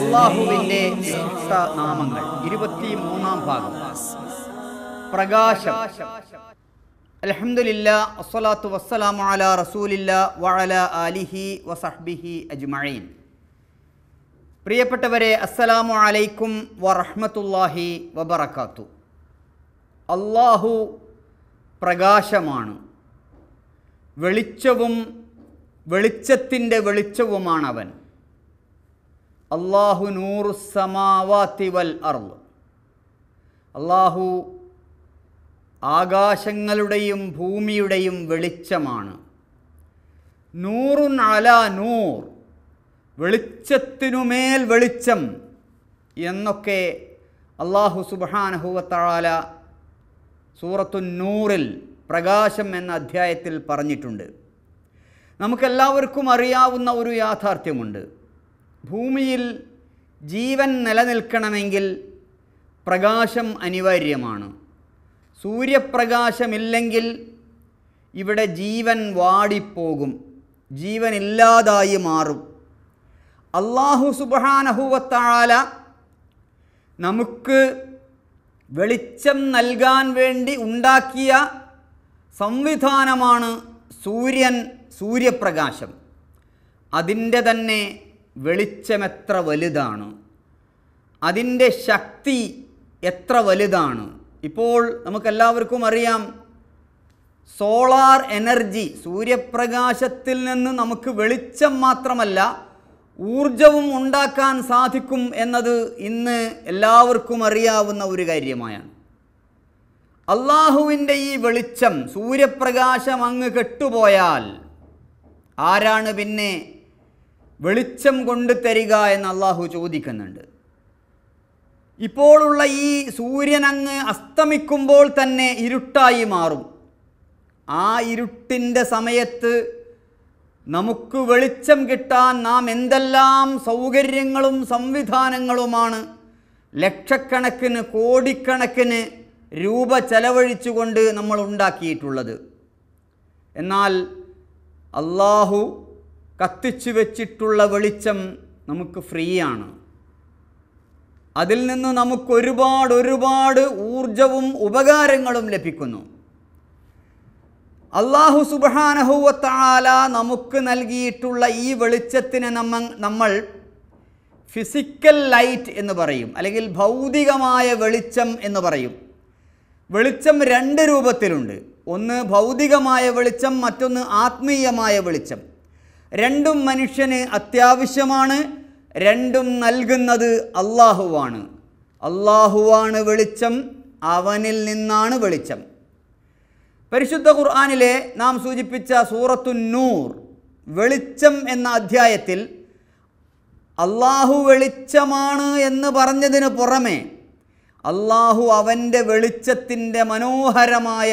അള്ളാഹുവിന്റെ നാമങ്ങൾ ഇരുപത്തി മൂന്നാം ഭാഗം പ്രകാശം അലഹമുല്ല അസ്സലാത്തു വസ്സലാമു അല റസൂലില്ല വഅല ആലിഹി വസഹ്ബിഹി അജ്മഈൻ പ്രിയപ്പെട്ടവരെ അസ്സലാമു അലൈക്കും വറഹ്മത്തുള്ളാഹി വബറകാത്തു അള്ളാഹു പ്രകാശമാണ് വെളിച്ചവും വെളിച്ചത്തിൻ്റെ വെളിച്ചവുമാണവൻ അള്ളാഹു നൂറു സമാവാത്തി വൽ അർവ് അള്ളാഹു ആകാശങ്ങളുടെയും ഭൂമിയുടെയും വെളിച്ചമാണ് നൂറുൻ അല നൂർ വെളിച്ചത്തിനുമേൽ വെളിച്ചം എന്നൊക്കെ അള്ളാഹു സുബാനഹുവത്താല സൂറത്തു നൂറിൽ പ്രകാശം എന്ന അധ്യായത്തിൽ പറഞ്ഞിട്ടുണ്ട് നമുക്കെല്ലാവർക്കും അറിയാവുന്ന ഒരു യാഥാർത്ഥ്യമുണ്ട് ഭൂമിയിൽ ജീവൻ നിലനിൽക്കണമെങ്കിൽ പ്രകാശം അനിവാര്യമാണ് സൂര്യപ്രകാശമില്ലെങ്കിൽ ഇവിടെ ജീവൻ വാടിപ്പോകും ജീവനില്ലാതായി മാറും അള്ളാഹു സുബാനഹുവത്താല നമുക്ക് വെളിച്ചം നൽകാൻ വേണ്ടി ഉണ്ടാക്കിയ സംവിധാനമാണ് സൂര്യൻ സൂര്യപ്രകാശം അതിൻ്റെ തന്നെ വെളിച്ചമെത്ര വലുതാണ് അതിൻ്റെ ശക്തി എത്ര വലുതാണ് ഇപ്പോൾ നമുക്കെല്ലാവർക്കും അറിയാം സോളാർ എനർജി സൂര്യപ്രകാശത്തിൽ നിന്ന് നമുക്ക് വെളിച്ചം മാത്രമല്ല ഊർജവും ഉണ്ടാക്കാൻ സാധിക്കും എന്നത് ഇന്ന് എല്ലാവർക്കും അറിയാവുന്ന ഒരു കാര്യമായാണ് അള്ളാഹുവിൻ്റെ ഈ വെളിച്ചം സൂര്യപ്രകാശം അങ്ങ് കെട്ടുപോയാൽ ആരാണ് പിന്നെ വെളിച്ചം കൊണ്ട് തരിക എന്ന് അള്ളാഹു ചോദിക്കുന്നുണ്ട് ഇപ്പോഴുള്ള ഈ സൂര്യനങ്ങ് അസ്തമിക്കുമ്പോൾ തന്നെ ഇരുട്ടായി മാറും ആ ഇരുട്ടിൻ്റെ സമയത്ത് നമുക്ക് വെളിച്ചം കിട്ടാൻ നാം എന്തെല്ലാം സൗകര്യങ്ങളും സംവിധാനങ്ങളുമാണ് ലക്ഷക്കണക്കിന് കോടിക്കണക്കിന് രൂപ ചെലവഴിച്ചുകൊണ്ട് നമ്മൾ ഉണ്ടാക്കിയിട്ടുള്ളത് എന്നാൽ അള്ളാഹു കത്തിച്ചു വെച്ചിട്ടുള്ള വെളിച്ചം നമുക്ക് ഫ്രീ ആണ് അതിൽ നിന്ന് നമുക്ക് ഒരുപാട് ഒരുപാട് ഊർജവും ഉപകാരങ്ങളും ലഭിക്കുന്നു അള്ളാഹു സുബാനഹുവത്താല നമുക്ക് നൽകിയിട്ടുള്ള ഈ വെളിച്ചത്തിന് നമ്മ നമ്മൾ ഫിസിക്കൽ ലൈറ്റ് എന്ന് പറയും അല്ലെങ്കിൽ ഭൗതികമായ വെളിച്ചം എന്ന് പറയും വെളിച്ചം രണ്ട് രൂപത്തിലുണ്ട് ഒന്ന് ഭൗതികമായ വെളിച്ചം മറ്റൊന്ന് ആത്മീയമായ വെളിച്ചം രണ്ടും മനുഷ്യന് അത്യാവശ്യമാണ് രണ്ടും നൽകുന്നത് അള്ളാഹുവാണ് അള്ളാഹുവാണ് വെളിച്ചം അവനിൽ നിന്നാണ് വെളിച്ചം പരിശുദ്ധ ഖുർആാനിലെ നാം സൂചിപ്പിച്ച സൂറത്തു നൂർ വെളിച്ചം എന്ന അധ്യായത്തിൽ അള്ളാഹു വെളിച്ചമാണ് എന്ന് പറഞ്ഞതിന് പുറമേ അള്ളാഹു അവൻ്റെ വെളിച്ചത്തിൻ്റെ മനോഹരമായ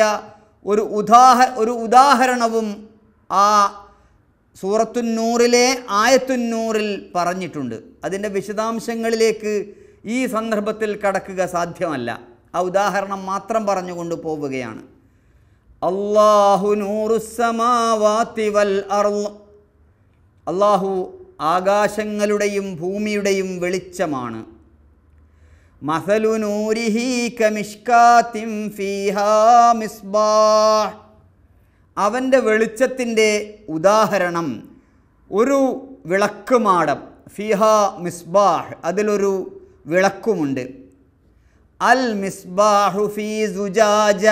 ഒരു ഉദാഹ ഒരു ഉദാഹരണവും ആ സൂറത്തുന്നൂറിലെ ആയത്തുന്നൂറിൽ പറഞ്ഞിട്ടുണ്ട് അതിൻ്റെ വിശദാംശങ്ങളിലേക്ക് ഈ സന്ദർഭത്തിൽ കടക്കുക സാധ്യമല്ല ആ ഉദാഹരണം മാത്രം പറഞ്ഞുകൊണ്ട് പോവുകയാണ് അള്ളാഹു നൂറുസമാവാത്തിവൽ അള്ളാഹു ആകാശങ്ങളുടെയും ഭൂമിയുടെയും വെളിച്ചമാണ് മസലു നൂരിഹി കമിഷ്കാത്തിം ഫീഹാ മിസ്ബാഹ് അവൻ്റെ വെളിച്ചത്തിൻ്റെ ഉദാഹരണം ഒരു വിളക്കുമാടം ഫിഹ മിസ്ബാഹ് അതിലൊരു വിളക്കുമുണ്ട് അൽ മിസ്ബാഹു ഫി സുജാജ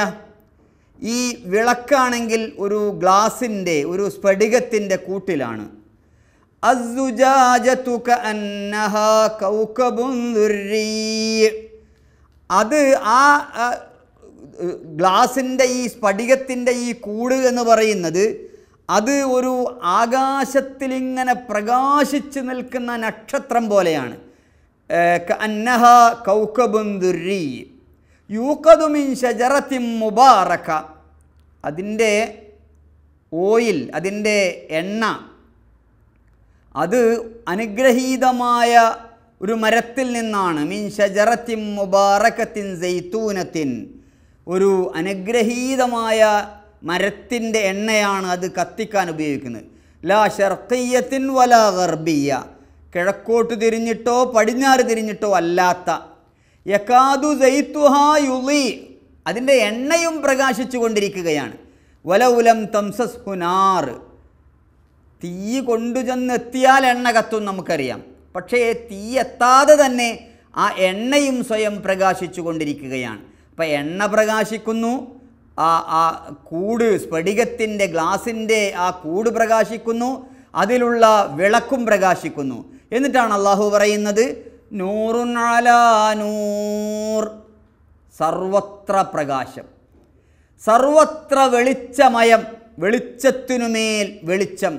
ഈ വിളക്കാണെങ്കിൽ ഒരു ഗ്ലാസിൻ്റെ ഒരു സ്ഫടികത്തിൻ്റെ കൂട്ടിലാണ് അത് ആ ഗ്ലാസിൻ്റെ ഈ സ്ഫടികത്തിൻ്റെ ഈ കൂട് എന്ന് പറയുന്നത് അത് ഒരു ആകാശത്തിലിങ്ങനെ പ്രകാശിച്ച് നിൽക്കുന്ന നക്ഷത്രം പോലെയാണ് അന്നഹ കൗക്കബുന്ദുരി യൂക്കതുമിൻ ഷജറത്തിൻ മുബാറക്ക അതിൻ്റെ ഓയിൽ അതിൻ്റെ എണ്ണ അത് അനുഗ്രഹീതമായ ഒരു മരത്തിൽ നിന്നാണ് മിൻ ഷജറത്തിൻ മുബാറക്കത്തിൻ സൈത്തൂനത്തിൻ ഒരു അനുഗ്രഹീതമായ മരത്തിൻ്റെ എണ്ണയാണ് അത് കത്തിക്കാൻ ഉപയോഗിക്കുന്നത് ലാ ഷർക്കയ്യത്തിൻ വലാ ഗർബിയ കിഴക്കോട്ട് തിരിഞ്ഞിട്ടോ പടിഞ്ഞാറ് തിരിഞ്ഞിട്ടോ അല്ലാത്ത യക്കാതു യുലി അതിൻ്റെ എണ്ണയും പ്രകാശിച്ചു കൊണ്ടിരിക്കുകയാണ് വലൗലം തംസസ് ഹുനാർ തീ കൊണ്ടു എണ്ണ കത്തും നമുക്കറിയാം പക്ഷേ തീ എത്താതെ തന്നെ ആ എണ്ണയും സ്വയം പ്രകാശിച്ചു കൊണ്ടിരിക്കുകയാണ് അപ്പം എണ്ണ പ്രകാശിക്കുന്നു ആ ആ കൂട് സ്ഫടികത്തിൻ്റെ ഗ്ലാസിൻ്റെ ആ കൂട് പ്രകാശിക്കുന്നു അതിലുള്ള വിളക്കും പ്രകാശിക്കുന്നു എന്നിട്ടാണ് അള്ളാഹു പറയുന്നത് നൂറുനാലൂർ സർവത്ര പ്രകാശം സർവത്ര വെളിച്ചമയം വെളിച്ചത്തിനുമേൽ വെളിച്ചം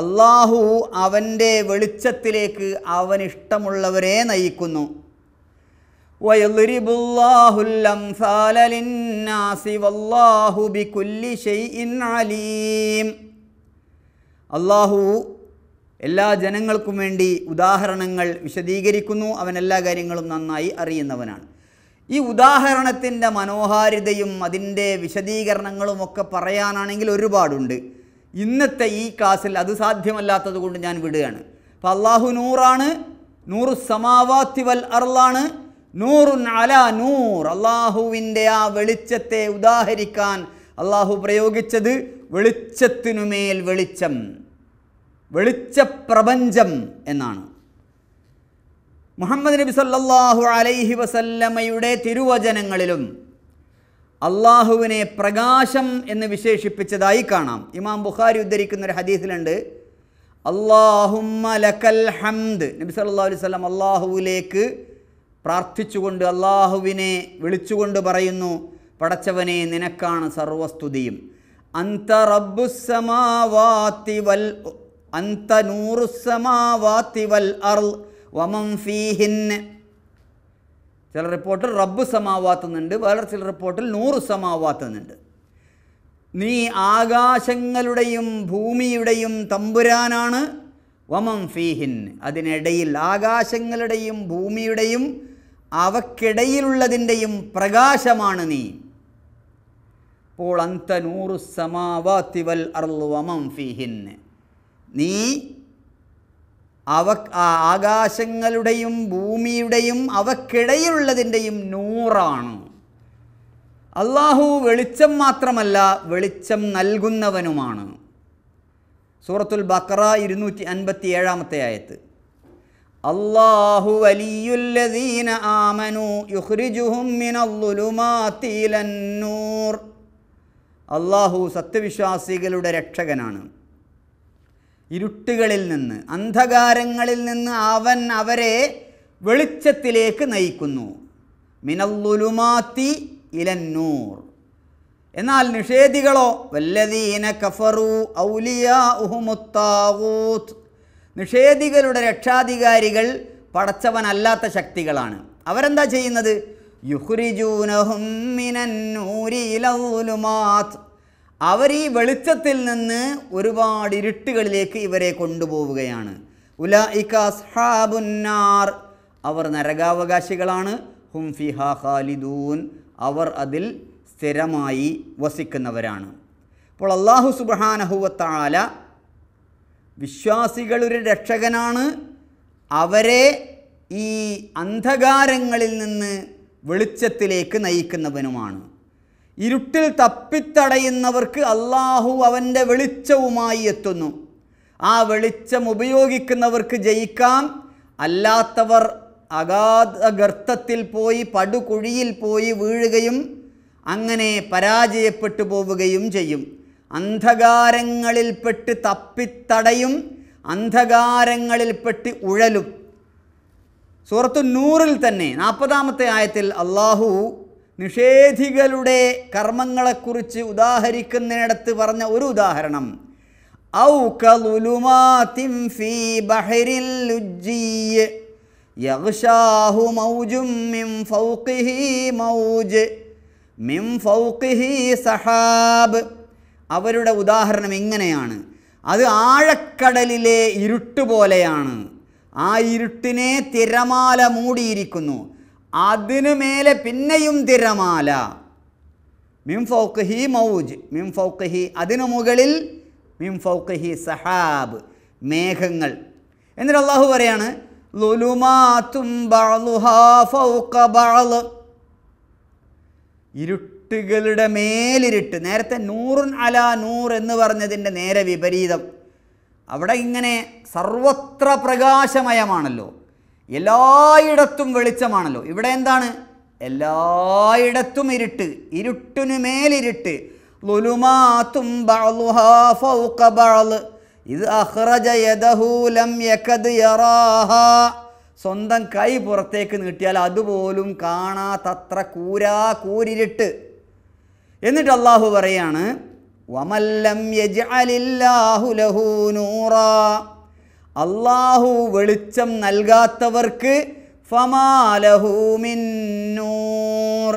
അള്ളാഹു അവൻ്റെ വെളിച്ചത്തിലേക്ക് അവനിഷ്ടമുള്ളവരെ നയിക്കുന്നു അള്ളാഹു എല്ലാ ജനങ്ങൾക്കും വേണ്ടി ഉദാഹരണങ്ങൾ വിശദീകരിക്കുന്നു അവൻ എല്ലാ കാര്യങ്ങളും നന്നായി അറിയുന്നവനാണ് ഈ ഉദാഹരണത്തിൻ്റെ മനോഹാരിതയും അതിൻ്റെ വിശദീകരണങ്ങളും ഒക്കെ പറയാനാണെങ്കിൽ ഒരുപാടുണ്ട് ഇന്നത്തെ ഈ ക്ലാസ്സിൽ അത് സാധ്യമല്ലാത്തത് കൊണ്ട് ഞാൻ വിടുകയാണ് അപ്പോൾ അള്ളാഹു നൂറാണ് നൂറ് സമാവാത്തി വൽ അർളാണ് നൂറുൻ അല നൂർ അള്ളാഹുവിൻ്റെ ആ വെളിച്ചത്തെ ഉദാഹരിക്കാൻ അള്ളാഹു പ്രയോഗിച്ചത് വെളിച്ചത്തിനുമേൽ വെളിച്ചം വെളിച്ചപ്രപഞ്ചം എന്നാണ് മുഹമ്മദ് നബി സല്ലാഹു അലൈഹി വസല്ലമ്മയുടെ തിരുവചനങ്ങളിലും അള്ളാഹുവിനെ പ്രകാശം എന്ന് വിശേഷിപ്പിച്ചതായി കാണാം ഇമാം ബുഖാരി ഉദ്ധരിക്കുന്ന ഒരു ഹദീസിലുണ്ട് അള്ളാഹുമ്മ ലക്കൽ ഹംദ് നബി സല്ലാ അലൈഹി വല്ലം അള്ളാഹുവിലേക്ക് പ്രാർത്ഥിച്ചുകൊണ്ട് അള്ളാഹുവിനെ വിളിച്ചുകൊണ്ട് പറയുന്നു പടച്ചവനെ നിനക്കാണ് സർവസ്തുതിയും അന്ത സമാവാത്തി വൽ അന്ത സമാവാത്തി വൽ അർ വമം ഫീഹിൻ ചില റിപ്പോർട്ടിൽ റബ്ബ് സമാവാത്തുന്നുണ്ട് വേറെ ചില റിപ്പോർട്ടിൽ നൂറ് സമാവാത്തുന്നുണ്ട് നീ ആകാശങ്ങളുടെയും ഭൂമിയുടെയും തമ്പുരാനാണ് വമം ഫീഹിൻ അതിനിടയിൽ ആകാശങ്ങളുടെയും ഭൂമിയുടെയും അവക്കിടയിലുള്ളതിൻ്റെയും പ്രകാശമാണ് നീ അപ്പോൾ അന്ത നൂറു സമാവാത്തിവൽ അർവമം ഫീഹിൻ നീ അവ ആകാശങ്ങളുടെയും ഭൂമിയുടെയും അവക്കിടയിലുള്ളതിൻ്റെയും നൂറാണ് അള്ളാഹു വെളിച്ചം മാത്രമല്ല വെളിച്ചം നൽകുന്നവനുമാണ് സൂറത്തുൽ ബക്കറ ഇരുന്നൂറ്റി അൻപത്തി ഏഴാമത്തെ ആയത്ത് അള്ളാഹു അള്ളാഹു സത്യവിശ്വാസികളുടെ രക്ഷകനാണ് ഇരുട്ടുകളിൽ നിന്ന് അന്ധകാരങ്ങളിൽ നിന്ന് അവൻ അവരെ വെളിച്ചത്തിലേക്ക് നയിക്കുന്നു മിനല്ലുലുമാത്തി ഇലന്നൂർ എന്നാൽ നിഷേധികളോ വല്ലതീന കഫറു ഔലിയ ഉഹുമുത്താവൂത്ത് നിഷേധികളുടെ രക്ഷാധികാരികൾ പടച്ചവനല്ലാത്ത ശക്തികളാണ് അവരെന്താ ചെയ്യുന്നത് യുഹ്രിജൂനഹും മിനന്നൂരിലുമാത്ത് അവർ ഈ വെളിച്ചത്തിൽ നിന്ന് ഒരുപാട് ഇരുട്ടുകളിലേക്ക് ഇവരെ കൊണ്ടുപോവുകയാണ് ഉല ഇക്കാബുന്നാർ അവർ നരകാവകാശികളാണ് ഹും ഖാലിദൂൻ അവർ അതിൽ സ്ഥിരമായി വസിക്കുന്നവരാണ് അപ്പോൾ അള്ളാഹു സുബാനഹുവത്താല വിശ്വാസികളൊരു രക്ഷകനാണ് അവരെ ഈ അന്ധകാരങ്ങളിൽ നിന്ന് വെളിച്ചത്തിലേക്ക് നയിക്കുന്നവനുമാണ് ഇരുട്ടിൽ തപ്പിത്തടയുന്നവർക്ക് അള്ളാഹു അവൻ്റെ വെളിച്ചവുമായി എത്തുന്നു ആ വെളിച്ചം ഉപയോഗിക്കുന്നവർക്ക് ജയിക്കാം അല്ലാത്തവർ അഗാധ ഗർത്തത്തിൽ പോയി പടുകുഴിയിൽ പോയി വീഴുകയും അങ്ങനെ പരാജയപ്പെട്ടു പോവുകയും ചെയ്യും അന്ധകാരങ്ങളിൽപ്പെട്ട് തപ്പിത്തടയും അന്ധകാരങ്ങളിൽപ്പെട്ട് ഉഴലും സുഹൃത്തു നൂറിൽ തന്നെ നാൽപ്പതാമത്തെ ആയത്തിൽ അള്ളാഹു നിഷേധികളുടെ കർമ്മങ്ങളെക്കുറിച്ച് ഉദാഹരിക്കുന്നിടത്ത് പറഞ്ഞ ഒരു ഉദാഹരണം ഔ ഫീ മൗജും മിൻ ഫൗഖിഹി മിൻ ഫൗഖിഹി സഹാബ് അവരുടെ ഉദാഹരണം ഇങ്ങനെയാണ് അത് ആഴക്കടലിലെ ഇരുട്ട് പോലെയാണ് ആ ഇരുട്ടിനെ തിരമാല മൂടിയിരിക്കുന്നു അതിനു മേലെ പിന്നെയും തിരമാല മിം ഫൗക്കഹി മൗജ് മിം ഫൗക്കഹി അതിനു മുകളിൽ മിം ഫൗക്കഹി സഹാബ് മേഘങ്ങൾ എന്നിട്ട് അള്ളാഹു പറയാണ് ഇരുട്ടുകളുടെ മേലിരുട്ട് നേരത്തെ നൂറുൻ അല നൂർ എന്ന് പറഞ്ഞതിൻ്റെ നേരെ വിപരീതം അവിടെ ഇങ്ങനെ സർവത്ര പ്രകാശമയമാണല്ലോ എല്ലായിടത്തും വെളിച്ചമാണല്ലോ ഇവിടെ എന്താണ് എല്ലായിടത്തും ഇരുട്ട് ഇരുട്ടിനു മേലിരുട്ട് ഇത് അഹ്റജയദഹൂലം യകദ് യറാഹ സ്വന്തം കൈ പുറത്തേക്ക് നീട്ടിയാൽ അതുപോലും കാണാത്തത്ര കൂരാ കൂരിരുട്ട് എന്നിട്ട് അള്ളാഹു പറയാണ് വമല്ലം യജ് അലില്ലാഹുലഹു നൂറ അള്ളാഹു വെളിച്ചം നൽകാത്തവർക്ക് ഫമാലഹൂമിന്നൂർ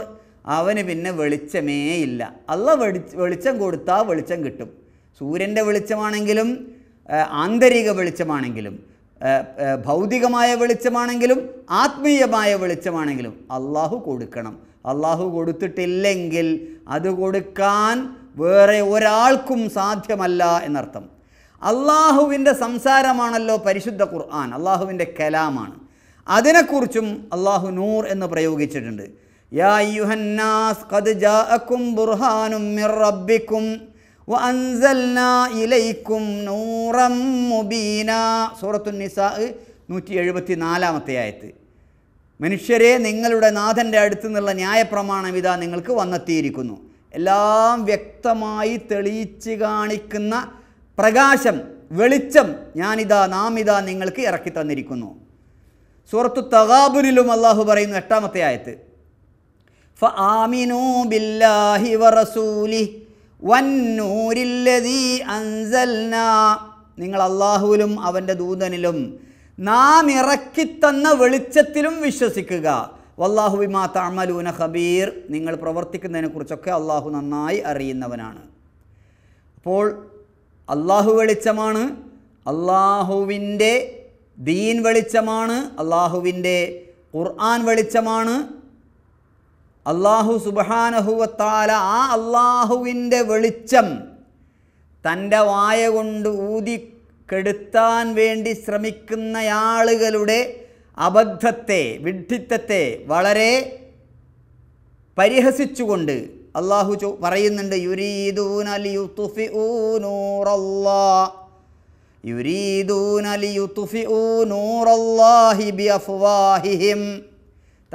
അവന് പിന്നെ വെളിച്ചമേ ഇല്ല അള്ള വെളിച്ചം കൊടുത്താൽ വെളിച്ചം കിട്ടും സൂര്യൻ്റെ വെളിച്ചമാണെങ്കിലും ആന്തരിക വെളിച്ചമാണെങ്കിലും ഭൗതികമായ വെളിച്ചമാണെങ്കിലും ആത്മീയമായ വെളിച്ചമാണെങ്കിലും അള്ളാഹു കൊടുക്കണം അള്ളാഹു കൊടുത്തിട്ടില്ലെങ്കിൽ അത് കൊടുക്കാൻ വേറെ ഒരാൾക്കും സാധ്യമല്ല എന്നർത്ഥം അള്ളാഹുവിൻ്റെ സംസാരമാണല്ലോ പരിശുദ്ധ ഖുർആൻ അള്ളാഹുവിൻ്റെ കലാമാണ് അതിനെക്കുറിച്ചും അള്ളാഹു നൂർ എന്ന് പ്രയോഗിച്ചിട്ടുണ്ട് യാ ഖദ് മിർ ഇലൈക്കും ആയത്ത് മനുഷ്യരെ നിങ്ങളുടെ നാഥൻ്റെ അടുത്ത് നിന്നുള്ള ന്യായപ്രമാണം ഇതാ നിങ്ങൾക്ക് വന്നെത്തിയിരിക്കുന്നു എല്ലാം വ്യക്തമായി തെളിയിച്ച് കാണിക്കുന്ന പ്രകാശം വെളിച്ചം ഞാനിതാ നാമിതാ നിങ്ങൾക്ക് ഇറക്കി തന്നിരിക്കുന്നു സൂറത്തു തഗാബുനിലും അള്ളാഹു പറയുന്നു എട്ടാമത്തെ ആയത്ത് ഫ ബില്ലാഹി വറസൂലി നിങ്ങൾ അള്ളാഹുവിലും അവൻ്റെ ദൂതനിലും നാം ഇറക്കിത്തന്ന വെളിച്ചത്തിലും വിശ്വസിക്കുക വല്ലാഹു വിമാ തമലൂന ഖബീർ നിങ്ങൾ പ്രവർത്തിക്കുന്നതിനെക്കുറിച്ചൊക്കെ അള്ളാഹു നന്നായി അറിയുന്നവനാണ് അപ്പോൾ അള്ളാഹു വെളിച്ചമാണ് അള്ളാഹുവിൻ്റെ ദീൻ വെളിച്ചമാണ് അള്ളാഹുവിൻ്റെ ഖുർആൻ വെളിച്ചമാണ് അള്ളാഹു സുബാനഹുവത്താല ആ അള്ളാഹുവിൻ്റെ വെളിച്ചം തൻ്റെ വായ കൊണ്ട് ഊതി കെടുത്താൻ വേണ്ടി ശ്രമിക്കുന്നയാളുകളുടെ അബദ്ധത്തെ വിഡ്ഢിത്തത്തെ വളരെ പരിഹസിച്ചുകൊണ്ട് അള്ളാഹു ചോ പറയുന്നുണ്ട്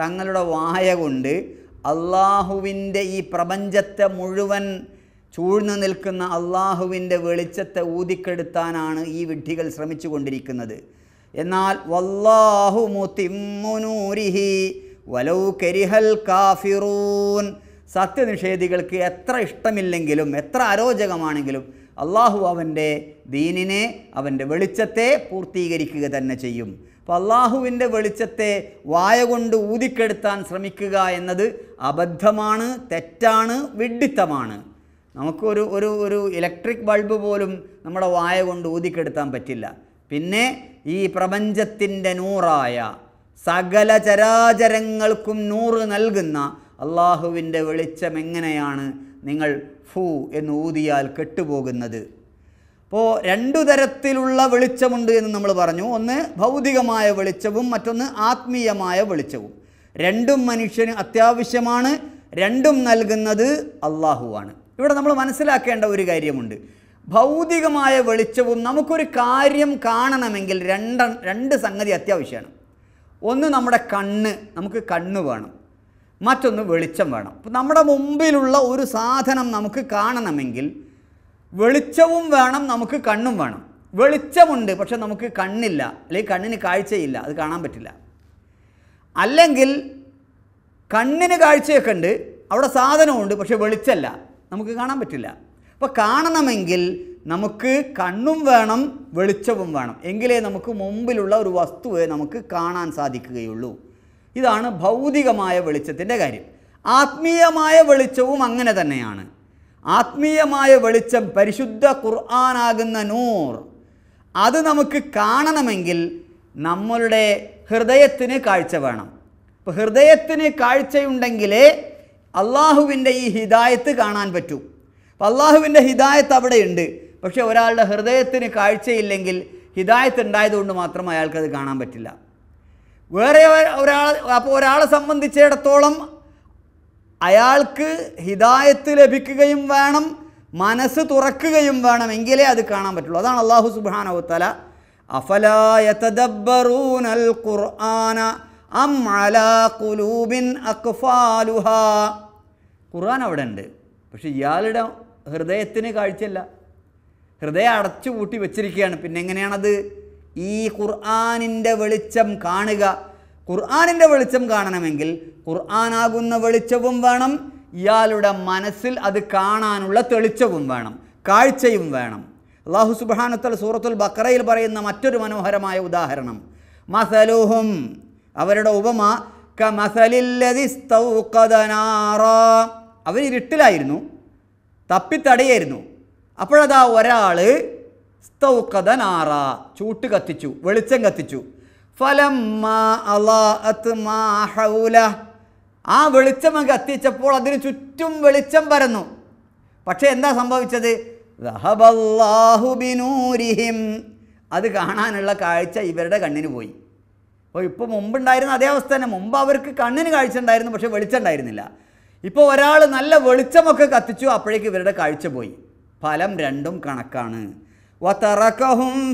തങ്ങളുടെ വായ കൊണ്ട് അള്ളാഹുവിൻ്റെ ഈ പ്രപഞ്ചത്തെ മുഴുവൻ ചൂഴ്ന്നു നിൽക്കുന്ന അള്ളാഹുവിൻ്റെ വെളിച്ചത്തെ ഊതിക്കെടുത്താനാണ് ഈ വിഡ്ഢികൾ ശ്രമിച്ചു കൊണ്ടിരിക്കുന്നത് എന്നാൽ വല്ലാഹു മുത്തിമ്മുനൂരിഹി വലൗ കരിഹൽ കാഫിറൂൻ സത്യനിഷേധികൾക്ക് എത്ര ഇഷ്ടമില്ലെങ്കിലും എത്ര അരോചകമാണെങ്കിലും അള്ളാഹു അവൻ്റെ ദീനിനെ അവൻ്റെ വെളിച്ചത്തെ പൂർത്തീകരിക്കുക തന്നെ ചെയ്യും അപ്പോൾ അള്ളാഹുവിൻ്റെ വെളിച്ചത്തെ വായ കൊണ്ട് ഊതിക്കെടുത്താൻ ശ്രമിക്കുക എന്നത് അബദ്ധമാണ് തെറ്റാണ് വിഡ്ഢിത്തമാണ് നമുക്കൊരു ഒരു ഒരു ഇലക്ട്രിക് ബൾബ് പോലും നമ്മുടെ വായ കൊണ്ട് ഊതിക്കെടുത്താൻ പറ്റില്ല പിന്നെ ഈ പ്രപഞ്ചത്തിൻ്റെ നൂറായ സകല ചരാചരങ്ങൾക്കും നൂറ് നൽകുന്ന അള്ളാഹുവിൻ്റെ വെളിച്ചം എങ്ങനെയാണ് നിങ്ങൾ ഫൂ എന്ന് ഊതിയാൽ കെട്ടുപോകുന്നത് അപ്പോൾ രണ്ടു തരത്തിലുള്ള വെളിച്ചമുണ്ട് എന്ന് നമ്മൾ പറഞ്ഞു ഒന്ന് ഭൗതികമായ വെളിച്ചവും മറ്റൊന്ന് ആത്മീയമായ വെളിച്ചവും രണ്ടും മനുഷ്യന് അത്യാവശ്യമാണ് രണ്ടും നൽകുന്നത് അള്ളാഹുവാണ് ഇവിടെ നമ്മൾ മനസ്സിലാക്കേണ്ട ഒരു കാര്യമുണ്ട് ഭൗതികമായ വെളിച്ചവും നമുക്കൊരു കാര്യം കാണണമെങ്കിൽ രണ്ട് രണ്ട് സംഗതി അത്യാവശ്യമാണ് ഒന്ന് നമ്മുടെ കണ്ണ് നമുക്ക് കണ്ണ് വേണം മറ്റൊന്ന് വെളിച്ചം വേണം നമ്മുടെ മുമ്പിലുള്ള ഒരു സാധനം നമുക്ക് കാണണമെങ്കിൽ വെളിച്ചവും വേണം നമുക്ക് കണ്ണും വേണം വെളിച്ചമുണ്ട് പക്ഷെ നമുക്ക് കണ്ണില്ല അല്ലെങ്കിൽ കണ്ണിന് കാഴ്ചയില്ല അത് കാണാൻ പറ്റില്ല അല്ലെങ്കിൽ കണ്ണിന് കാഴ്ചയൊക്കെ ഉണ്ട് അവിടെ സാധനമുണ്ട് പക്ഷെ വെളിച്ചമല്ല നമുക്ക് കാണാൻ പറ്റില്ല അപ്പോൾ കാണണമെങ്കിൽ നമുക്ക് കണ്ണും വേണം വെളിച്ചവും വേണം എങ്കിലേ നമുക്ക് മുമ്പിലുള്ള ഒരു വസ്തുവെ നമുക്ക് കാണാൻ സാധിക്കുകയുള്ളൂ ഇതാണ് ഭൗതികമായ വെളിച്ചത്തിൻ്റെ കാര്യം ആത്മീയമായ വെളിച്ചവും അങ്ങനെ തന്നെയാണ് ആത്മീയമായ വെളിച്ചം പരിശുദ്ധ ഖുർആാനാകുന്ന നൂർ അത് നമുക്ക് കാണണമെങ്കിൽ നമ്മളുടെ ഹൃദയത്തിന് കാഴ്ച വേണം ഇപ്പോൾ ഹൃദയത്തിന് കാഴ്ചയുണ്ടെങ്കിലേ അള്ളാഹുവിൻ്റെ ഈ ഹിദായത്ത് കാണാൻ പറ്റൂ അപ്പോൾ അള്ളാഹുവിൻ്റെ ഹിദായത്ത് അവിടെയുണ്ട് പക്ഷേ ഒരാളുടെ ഹൃദയത്തിന് കാഴ്ചയില്ലെങ്കിൽ ഹിദായത്ത് ഉണ്ടായതുകൊണ്ട് മാത്രം അയാൾക്കത് കാണാൻ പറ്റില്ല വേറെ ഒരാൾ അപ്പോൾ ഒരാളെ സംബന്ധിച്ചിടത്തോളം അയാൾക്ക് ഹിദായത്ത് ലഭിക്കുകയും വേണം മനസ്സ് തുറക്കുകയും വേണം എങ്കിലേ അത് കാണാൻ പറ്റുള്ളൂ അതാണ് അള്ളാഹു സുബാനവത്തല അഫലായത്തദബ്ബറൂനൽ ഖുർആന അം കുലൂബിൻ അക്ഫാലുഹ ഖുർആൻ അവിടെ ഉണ്ട് പക്ഷെ ഇയാളുടെ ഹൃദയത്തിന് കാഴ്ചയല്ല ഹൃദയം അടച്ചു പൂട്ടി വെച്ചിരിക്കുകയാണ് പിന്നെ എങ്ങനെയാണത് ഈ ഖുർആാനിൻ്റെ വെളിച്ചം കാണുക ഖുർആാനിൻ്റെ വെളിച്ചം കാണണമെങ്കിൽ ഖുർആാനാകുന്ന വെളിച്ചവും വേണം ഇയാളുടെ മനസ്സിൽ അത് കാണാനുള്ള തെളിച്ചവും വേണം കാഴ്ചയും വേണം അള്ളാഹു സുബാനത്തൽ സൂറത്തുൽ ബക്കറയിൽ പറയുന്ന മറ്റൊരു മനോഹരമായ ഉദാഹരണം മസലുഹും അവരുടെ ഉപമ ക അവൻ ഇരുട്ടിലായിരുന്നു തപ്പിത്തടയായിരുന്നു അപ്പോഴതാ ഒരാൾ സ്തൗക്കഥനാറ ചൂട്ട് കത്തിച്ചു വെളിച്ചം കത്തിച്ചു ഫലമ്മ ഹൗല ആ വെളിച്ചം കത്തിച്ചപ്പോൾ അതിന് ചുറ്റും വെളിച്ചം പരന്നു പക്ഷേ എന്താ സംഭവിച്ചത് ബിനൂരിഹിം അത് കാണാനുള്ള കാഴ്ച ഇവരുടെ കണ്ണിന് പോയി അപ്പോൾ ഇപ്പോൾ മുമ്പുണ്ടായിരുന്ന അതേ അവസ്ഥ തന്നെ മുമ്പ് അവർക്ക് കണ്ണിന് കാഴ്ച ഉണ്ടായിരുന്നു പക്ഷേ വെളിച്ചം ഉണ്ടായിരുന്നില്ല ഇപ്പോൾ ഒരാൾ നല്ല വെളിച്ചമൊക്കെ കത്തിച്ചു അപ്പോഴേക്ക് ഇവരുടെ കാഴ്ച പോയി ഫലം രണ്ടും കണക്കാണ്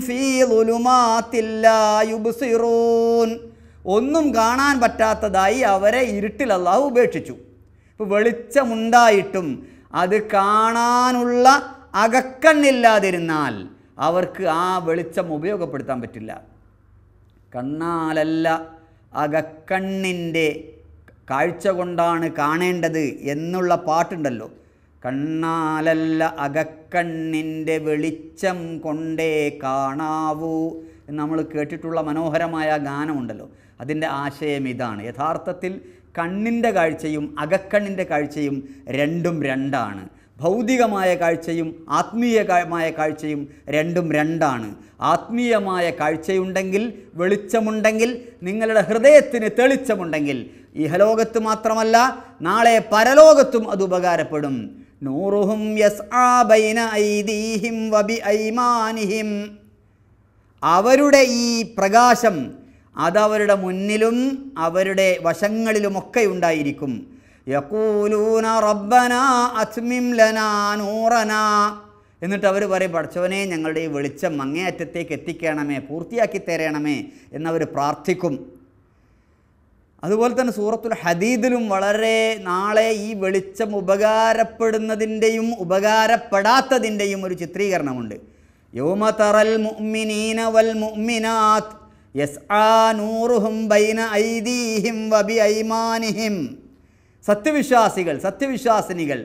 ഫീ യുബ്സിറൂൻ ഒന്നും കാണാൻ പറ്റാത്തതായി അവരെ ഇരുട്ടിൽ അള്ളാഹു ഉപേക്ഷിച്ചു ഇപ്പോൾ വെളിച്ചമുണ്ടായിട്ടും അത് കാണാനുള്ള അകക്കണ്ണില്ലാതിരുന്നാൽ അവർക്ക് ആ വെളിച്ചം ഉപയോഗപ്പെടുത്താൻ പറ്റില്ല കണ്ണാലല്ല അകക്കണ്ണിൻ്റെ കാഴ്ച കൊണ്ടാണ് കാണേണ്ടത് എന്നുള്ള പാട്ടുണ്ടല്ലോ കണ്ണാലല്ല അകക്കണ്ണിൻ്റെ വെളിച്ചം കൊണ്ടേ കാണാവൂ എന്ന് നമ്മൾ കേട്ടിട്ടുള്ള മനോഹരമായ ഗാനമുണ്ടല്ലോ അതിൻ്റെ ആശയം ഇതാണ് യഥാർത്ഥത്തിൽ കണ്ണിൻ്റെ കാഴ്ചയും അകക്കണ്ണിൻ്റെ കാഴ്ചയും രണ്ടും രണ്ടാണ് ഭൗതികമായ കാഴ്ചയും ആത്മീയമായ കാഴ്ചയും രണ്ടും രണ്ടാണ് ആത്മീയമായ കാഴ്ചയുണ്ടെങ്കിൽ വെളിച്ചമുണ്ടെങ്കിൽ നിങ്ങളുടെ ഹൃദയത്തിന് തെളിച്ചമുണ്ടെങ്കിൽ ഇഹലോകത്ത് മാത്രമല്ല നാളെ പരലോകത്തും അത് ഉപകാരപ്പെടും നൂറുഹും യസ് ഐദീഹിം വബി ഐമാനിഹിം അവരുടെ ഈ പ്രകാശം അതവരുടെ മുന്നിലും അവരുടെ വശങ്ങളിലുമൊക്കെ ഉണ്ടായിരിക്കും യക്കൂലൂന റബ്ബന അസ്മിം ലനാ നൂറന എന്നിട്ട് അവർ പറയും പഠിച്ചവനെ ഞങ്ങളുടെ ഈ വെളിച്ചം അങ്ങേയറ്റത്തേക്ക് എത്തിക്കണമേ പൂർത്തിയാക്കി തരണമേ എന്നവർ പ്രാർത്ഥിക്കും അതുപോലെ തന്നെ സൂറത്തുൽ ഹദീദിലും വളരെ നാളെ ഈ വെളിച്ചം ഉപകാരപ്പെടുന്നതിൻ്റെയും ഉപകാരപ്പെടാത്തതിൻ്റെയും ഒരു ചിത്രീകരണമുണ്ട് യോമ തറൽ മുഅ്മിനീന വൽ മുഅ്മിനാത്ത് നൂറുഹും ബൈന ഐദീഹിം വബി ഐമാനിഹിം സത്യവിശ്വാസികൾ സത്യവിശ്വാസിനികൾ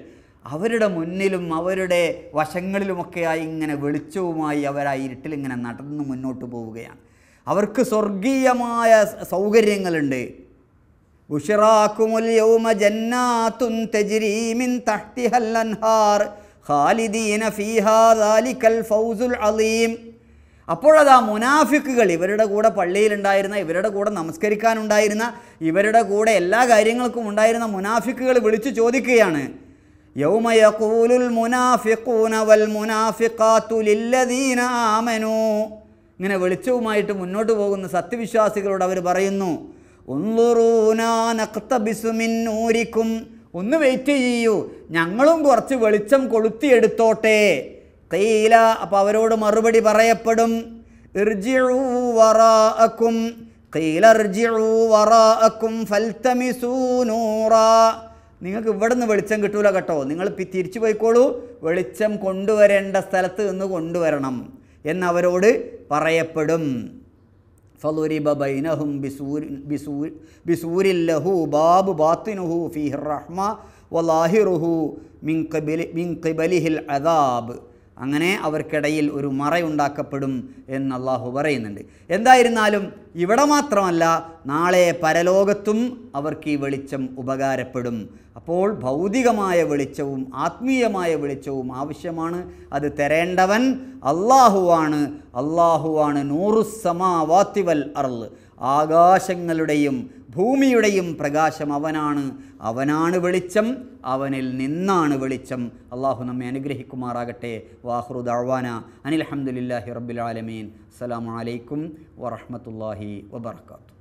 അവരുടെ മുന്നിലും അവരുടെ വശങ്ങളിലുമൊക്കെയായി ഇങ്ങനെ വെളിച്ചവുമായി അവരായി ഇരുട്ടിൽ ഇങ്ങനെ നടന്ന് മുന്നോട്ട് പോവുകയാണ് അവർക്ക് സ്വർഗീയമായ സൗകര്യങ്ങളുണ്ട് ബുഷറാക്കുമുൽ യൗമ ജന്നാത്തുൻ തജ്രീമിൻ തഹ്തിഹൽ അൻഹാർ ഖാലിദീന ഫീഹാ ഫൗസുൽ അലീം അപ്പോഴതാ മുനാഫിക്കുകൾ ഇവരുടെ കൂടെ പള്ളിയിലുണ്ടായിരുന്ന ഇവരുടെ കൂടെ നമസ്കരിക്കാനുണ്ടായിരുന്ന ഇവരുടെ കൂടെ എല്ലാ കാര്യങ്ങൾക്കും ഉണ്ടായിരുന്ന മുനാഫിക്കുകൾ വിളിച്ചു ചോദിക്കുകയാണ് يوم يقول വൽ والمنافقات ഇങ്ങനെ വെളിച്ചവുമായിട്ട് മുന്നോട്ട് പോകുന്ന സത്യവിശ്വാസികളോട് അവർ പറയുന്നു ഒന്നുറൂനാനൂരിക്കും ഒന്ന് വെയിറ്റ് ചെയ്യൂ ഞങ്ങളും കുറച്ച് വെളിച്ചം കൊളുത്തിയെടുത്തോട്ടെ തേയില അപ്പോൾ അവരോട് മറുപടി പറയപ്പെടും ഇർജിഴൂവറാക്കും കീലർജിഴൂവറാക്കും നിങ്ങൾക്ക് ഇവിടെ നിന്ന് വെളിച്ചം കിട്ടൂല കേട്ടോ നിങ്ങൾ തിരിച്ചു പോയിക്കോളൂ വെളിച്ചം കൊണ്ടുവരേണ്ട സ്ഥലത്ത് നിന്ന് കൊണ്ടുവരണം എന്നവരോട് പറയപ്പെടും فضرب بينهم بسور, بسور, بسور له باب باطنه فيه الرحمة وظاهره من, قبل من قبله العذاب അങ്ങനെ അവർക്കിടയിൽ ഒരു മറയുണ്ടാക്കപ്പെടും എന്ന് അള്ളാഹു പറയുന്നുണ്ട് എന്തായിരുന്നാലും ഇവിടെ മാത്രമല്ല നാളെ പരലോകത്തും അവർക്ക് ഈ വെളിച്ചം ഉപകാരപ്പെടും അപ്പോൾ ഭൗതികമായ വെളിച്ചവും ആത്മീയമായ വെളിച്ചവും ആവശ്യമാണ് അത് തരേണ്ടവൻ അള്ളാഹുവാണ് അള്ളാഹുവാണ് നൂറു സമാവാത്തിവൽ അർള് ആകാശങ്ങളുടെയും ഭൂമിയുടെയും പ്രകാശം അവനാണ് അവനാണ് വെളിച്ചം അവനിൽ നിന്നാണ് വെളിച്ചം അള്ളാഹു നമ്മെ അനുഗ്രഹിക്കുമാറാകട്ടെ വാഹ്റു ദഴവാന അനിൽഹമുല്ലാഹി റബ്ബുലാലമീൻ അസ്സാം വലൈക്കും വറഹമത്തല്ലാഹി വബർക്കാത്തു